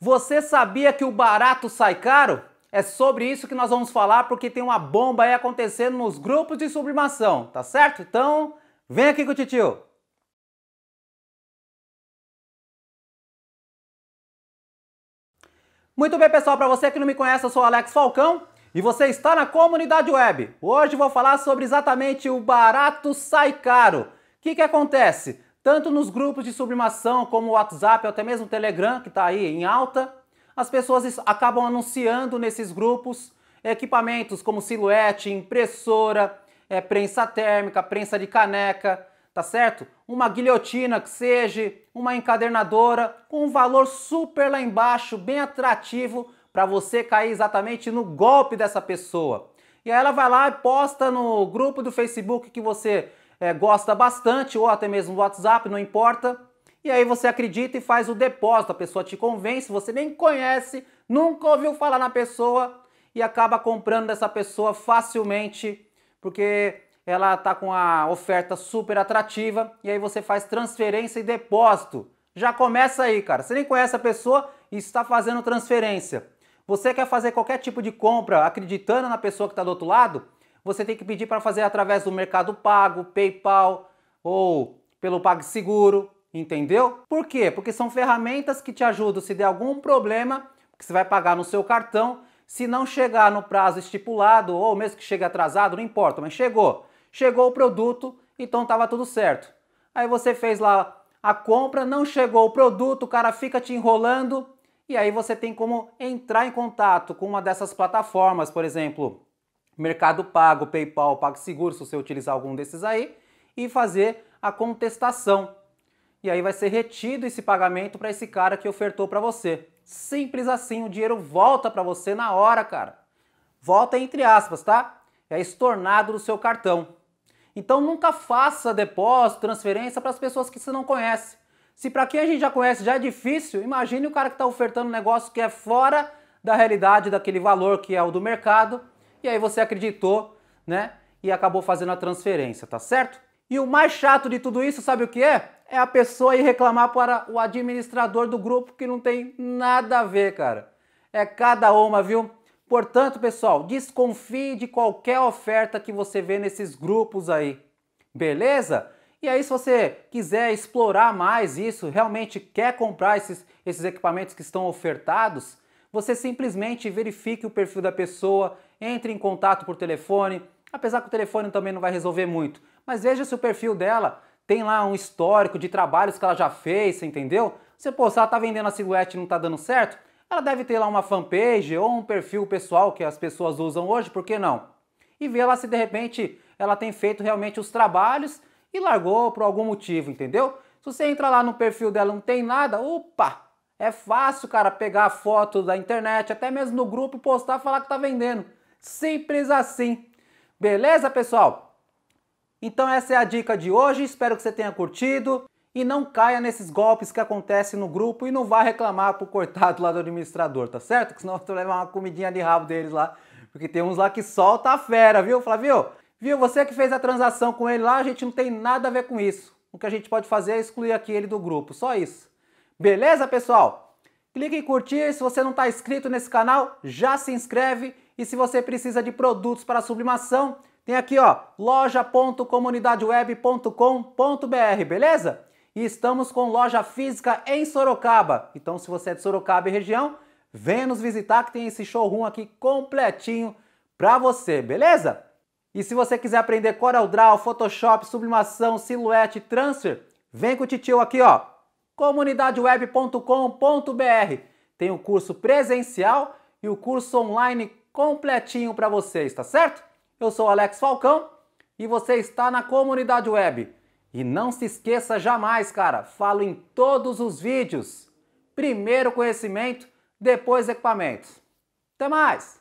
Você sabia que o barato sai caro? É sobre isso que nós vamos falar porque tem uma bomba aí acontecendo nos grupos de sublimação, tá certo? Então, vem aqui com o titio. Muito bem, pessoal, para você que não me conhece, eu sou Alex Falcão e você está na comunidade web. Hoje vou falar sobre exatamente o barato sai caro. O que, que acontece? Tanto nos grupos de sublimação como o WhatsApp ou até mesmo o Telegram, que está aí em alta, as pessoas acabam anunciando nesses grupos equipamentos como silhuete, impressora, é, prensa térmica, prensa de caneca, tá certo? Uma guilhotina que seja, uma encadernadora, com um valor super lá embaixo, bem atrativo, para você cair exatamente no golpe dessa pessoa. E aí ela vai lá e posta no grupo do Facebook que você é, gosta bastante, ou até mesmo do WhatsApp, não importa. E aí você acredita e faz o depósito, a pessoa te convence, você nem conhece, nunca ouviu falar na pessoa e acaba comprando dessa pessoa facilmente, porque ela está com a oferta super atrativa e aí você faz transferência e depósito. Já começa aí, cara. Você nem conhece a pessoa e está fazendo transferência. Você quer fazer qualquer tipo de compra acreditando na pessoa que está do outro lado? você tem que pedir para fazer através do Mercado Pago, PayPal ou pelo PagSeguro, entendeu? Por quê? Porque são ferramentas que te ajudam se der algum problema, que você vai pagar no seu cartão, se não chegar no prazo estipulado ou mesmo que chegue atrasado, não importa, mas chegou. Chegou o produto, então estava tudo certo. Aí você fez lá a compra, não chegou o produto, o cara fica te enrolando e aí você tem como entrar em contato com uma dessas plataformas, por exemplo, Mercado Pago, PayPal, PagSeguro, se você utilizar algum desses aí, e fazer a contestação. E aí vai ser retido esse pagamento para esse cara que ofertou para você. Simples assim, o dinheiro volta para você na hora, cara. Volta entre aspas, tá? É estornado do seu cartão. Então nunca faça depósito, transferência para as pessoas que você não conhece. Se para quem a gente já conhece já é difícil, imagine o cara que está ofertando um negócio que é fora da realidade daquele valor que é o do mercado e aí você acreditou, né? E acabou fazendo a transferência, tá certo? E o mais chato de tudo isso, sabe o que é? É a pessoa ir reclamar para o administrador do grupo que não tem nada a ver, cara. É cada uma, viu? Portanto, pessoal, desconfie de qualquer oferta que você vê nesses grupos aí. Beleza? E aí, se você quiser explorar mais isso, realmente quer comprar esses, esses equipamentos que estão ofertados, você simplesmente verifique o perfil da pessoa, entre em contato por telefone, apesar que o telefone também não vai resolver muito, mas veja se o perfil dela tem lá um histórico de trabalhos que ela já fez, entendeu? Você, pô, se ela tá vendendo a silhuete e não tá dando certo, ela deve ter lá uma fanpage ou um perfil pessoal que as pessoas usam hoje, por que não? E vê lá se de repente ela tem feito realmente os trabalhos e largou por algum motivo, entendeu? Se você entra lá no perfil dela não tem nada, opa! É fácil, cara, pegar a foto da internet, até mesmo no grupo, postar, falar que tá vendendo. Simples assim. Beleza, pessoal? Então essa é a dica de hoje, espero que você tenha curtido e não caia nesses golpes que acontecem no grupo e não vá reclamar pro cortado lá do administrador, tá certo? Que senão tu leva uma comidinha de rabo deles lá, porque tem uns lá que solta a fera, viu, Flavio? Viu, você que fez a transação com ele lá, a gente não tem nada a ver com isso. O que a gente pode fazer é excluir aqui ele do grupo, só isso. Beleza, pessoal? Clique em curtir, se você não está inscrito nesse canal, já se inscreve e se você precisa de produtos para sublimação, tem aqui ó, loja.comunidadeweb.com.br, beleza? E estamos com loja física em Sorocaba. Então se você é de Sorocaba e região, vem nos visitar que tem esse showroom aqui completinho para você, beleza? E se você quiser aprender CorelDRAW, Photoshop, sublimação, silhuete, transfer, vem com o titio aqui, ó, comunidadeweb.com.br. Tem o curso presencial e o curso online completinho para vocês, tá certo? Eu sou Alex Falcão e você está na comunidade web. E não se esqueça jamais, cara, falo em todos os vídeos. Primeiro conhecimento, depois equipamentos. Até mais!